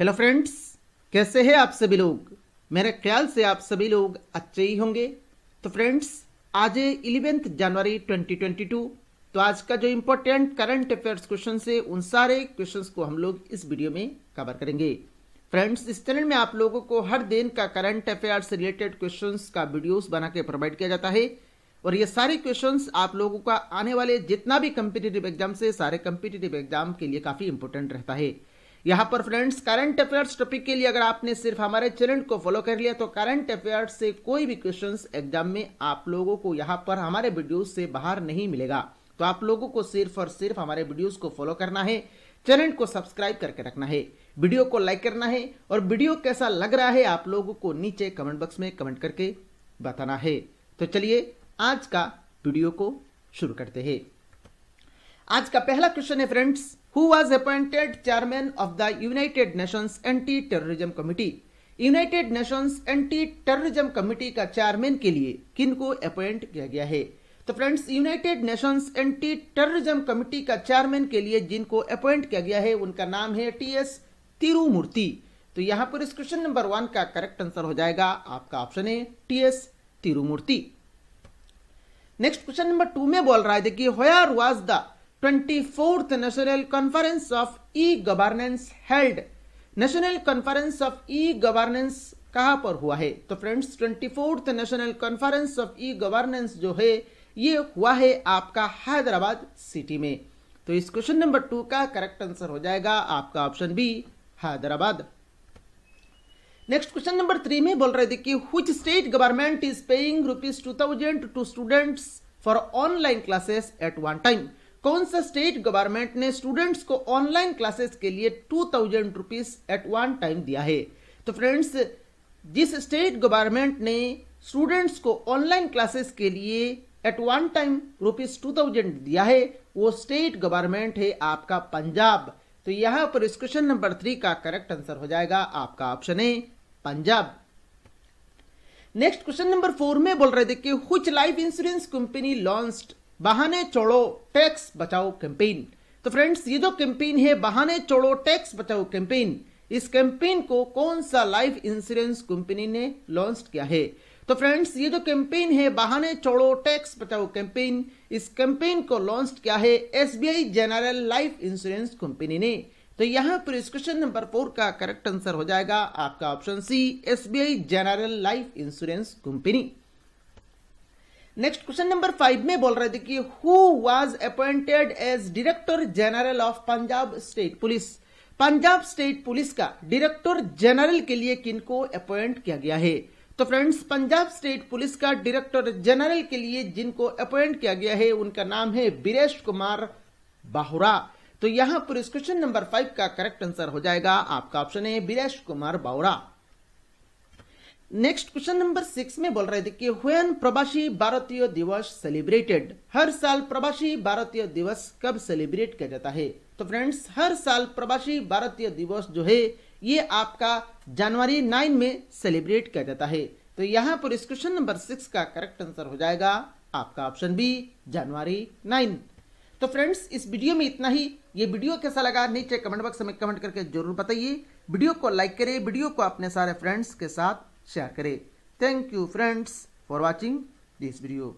Hello friends कैसे हैं आप सभी लोग मेरे ख्याल से आप सभी लोग अच्छे ही होंगे तो फ्रेंड्स आज इलेवेंथ जनवरी 2022 तो आज का जो इम्पोर्टेंट करंट अफेयर्स क्वेश्चन है उन सारे क्वेश्चंस को हम लोग इस वीडियो में कवर करेंगे फ्रेंड्स इस चैनल में आप लोगों को हर दिन का करंट अफेयर्स रिलेटेड क्वेश्चन का वीडियोज बना के प्रोवाइड किया जाता है और ये सारे क्वेश्चन आप लोगों का आने वाले जितना भी कम्पिटेटिव एग्जाम से सारे कम्पिटेटिव एग्जाम के लिए काफ़ी इंपोर्टेंट रहता है यहाँ पर फ्रेंड्स करंट अफेयर्स टॉपिक के लिए अगर आपने सिर्फ हमारे चैनल को फॉलो कर लिया तो करंट अफेयर्स से कोई भी क्वेश्चंस एग्जाम में आप लोगों को यहाँ पर हमारे वीडियोस से बाहर नहीं मिलेगा तो आप लोगों को सिर्फ और सिर्फ हमारे वीडियोज को फॉलो करना है चैनल को सब्सक्राइब करके रखना है वीडियो को लाइक करना है और वीडियो कैसा लग रहा है आप लोगों को नीचे कमेंट बॉक्स में कमेंट करके बताना है तो चलिए आज का वीडियो को शुरू करते हैं आज का पहला क्वेश्चन है friends who was appointed chairman of the United Nations Anti-Terrorism Committee. United Nations anti terrorism committee का चेयरमैन के लिए किन को अपॉइंट किया गया है तो friends United Nations anti terrorism committee का चेयरमैन के लिए जिनको अपॉइंट किया गया है उनका नाम है टी एस तिरुमूर्ति तो यहां पर इस क्वेश्चन नंबर वन का करेक्ट आंसर हो जाएगा आपका ऑप्शन है T S Tirumurti next question number two में बोल रहा है देखिए where was the 24th National Conference of E-Governance held. National conference of e governance कहां पर हुआ है तो friends twenty fourth national conference of e governance जो है ये हुआ है आपका हैदराबाद सिटी में तो इस क्वेश्चन नंबर टू का करेक्ट आंसर हो जाएगा आपका option B Hyderabad next question number three में बोल रहे थे कि which state government is paying rupees two thousand to students for online classes at one time कौन सा स्टेट गवर्नमेंट ने स्टूडेंट्स को ऑनलाइन क्लासेस के लिए two thousand rupees at one time दिया है तो फ्रेंड्स जिस स्टेट गवर्नमेंट ने स्टूडेंट्स को ऑनलाइन क्लासेस के लिए at one time rupees two thousand दिया है वो स्टेट गवर्नमेंट है आपका पंजाब तो यहां पर इस क्वेश्चन नंबर थ्री का करेक्ट आंसर हो जाएगा आपका ऑप्शन है Punjab next question number four में बोल रहे देखिए which life insurance company launched बहाने चोड़ो टैक्स बचाओ कैंपेन तो फ्रेंड्स ये जो कैंपेन है बहाने चोड़ो टैक्स बचाओ कैंपेन इस कैंपेन को कौन सा लाइफ इंश्योरेंस कंपनी ने लॉन्च किया है तो फ्रेंड्स ये जो कैंपेन है बहाने चोड़ो टैक्स बचाओ कैंपेन इस कैंपेन को लॉन्च किया है SBI general life insurance company ने तो यहाँ पर इस क्वेश्चन नंबर फोर का करेक्ट आंसर हो जाएगा आपका option C SBI general life insurance company next question number five में बोल रहे थे कि who was appointed as director general of Punjab state police Punjab state police का डायरेक्टर जनरल के लिए किनको अपॉइंट किया गया है तो फ्रेंड्स पंजाब स्टेट पुलिस का डायरेक्टर जनरल के लिए जिनको अपॉइंट किया गया है उनका नाम है बीरेश कुमार बाहुरा तो यहां पर क्वेश्चन नंबर फाइव का करेक्ट आंसर हो जाएगा आपका ऑप्शन है Biresh Kumar Bahura next question number six में बोल रहे थे कि व्हेन प्रवासी भारतीय दिवस सेलिब्रेटेड हर साल प्रवासी भारतीय दिवस कब सेलिब्रेट किया जाता है तो फ्रेंड्स हर साल प्रवासी भारतीय दिवस जो है ये आपका जनवरी नाइन में सेलिब्रेट किया जाता है तो यहाँ पर इस क्वेश्चन नंबर सिक्स का करेक्ट आंसर हो जाएगा आपका ऑप्शन बी जनवरी नाइन तो फ्रेंड्स इस वीडियो में इतना ही ये वीडियो कैसा लगा नीचे कमेंट बॉक्स में कमेंट करके जरूर बताइए वीडियो को लाइक करें वीडियो को अपने सारे फ्रेंड्स के साथ share thank you friends for watching this video